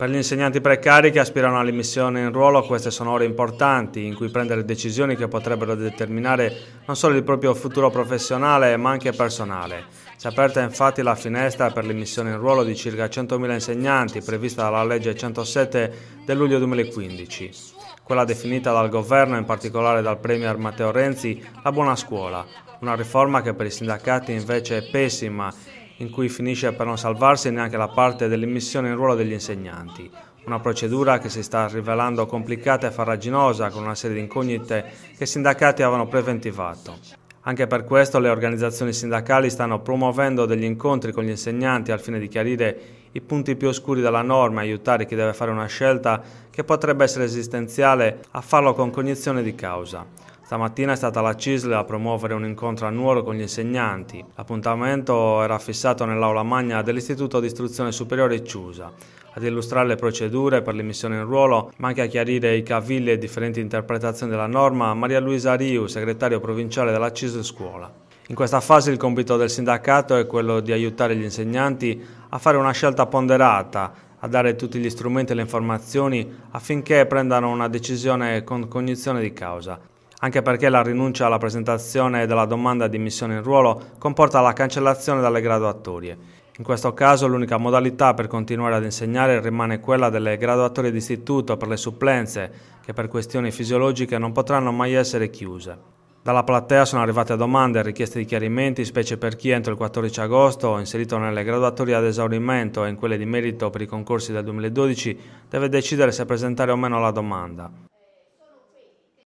Per gli insegnanti precari che aspirano all'immissione in ruolo queste sono ore importanti in cui prendere decisioni che potrebbero determinare non solo il proprio futuro professionale ma anche personale. Si è aperta infatti la finestra per l'immissione in ruolo di circa 100.000 insegnanti prevista dalla legge 107 del luglio 2015. Quella definita dal governo, in particolare dal premier Matteo Renzi, la buona scuola, una riforma che per i sindacati invece è pessima in cui finisce per non salvarsi neanche la parte dell'immissione in ruolo degli insegnanti. Una procedura che si sta rivelando complicata e farraginosa con una serie di incognite che i sindacati avevano preventivato. Anche per questo le organizzazioni sindacali stanno promuovendo degli incontri con gli insegnanti al fine di chiarire i punti più oscuri della norma e aiutare chi deve fare una scelta che potrebbe essere esistenziale a farlo con cognizione di causa. Stamattina è stata la CISL a promuovere un incontro annuale con gli insegnanti. L'appuntamento era fissato nell'aula magna dell'Istituto di Istruzione Superiore Ciusa, ad illustrare le procedure per l'emissione in ruolo, ma anche a chiarire i cavilli e differenti interpretazioni della norma, Maria Luisa Riu, segretario provinciale della CISL Scuola. In questa fase il compito del sindacato è quello di aiutare gli insegnanti a fare una scelta ponderata a dare tutti gli strumenti e le informazioni affinché prendano una decisione con cognizione di causa anche perché la rinuncia alla presentazione della domanda di missione in ruolo comporta la cancellazione dalle graduatorie. In questo caso l'unica modalità per continuare ad insegnare rimane quella delle graduatorie d'istituto per le supplenze, che per questioni fisiologiche non potranno mai essere chiuse. Dalla platea sono arrivate domande e richieste di chiarimenti, specie per chi entro il 14 agosto, inserito nelle graduatorie ad esaurimento e in quelle di merito per i concorsi del 2012, deve decidere se presentare o meno la domanda.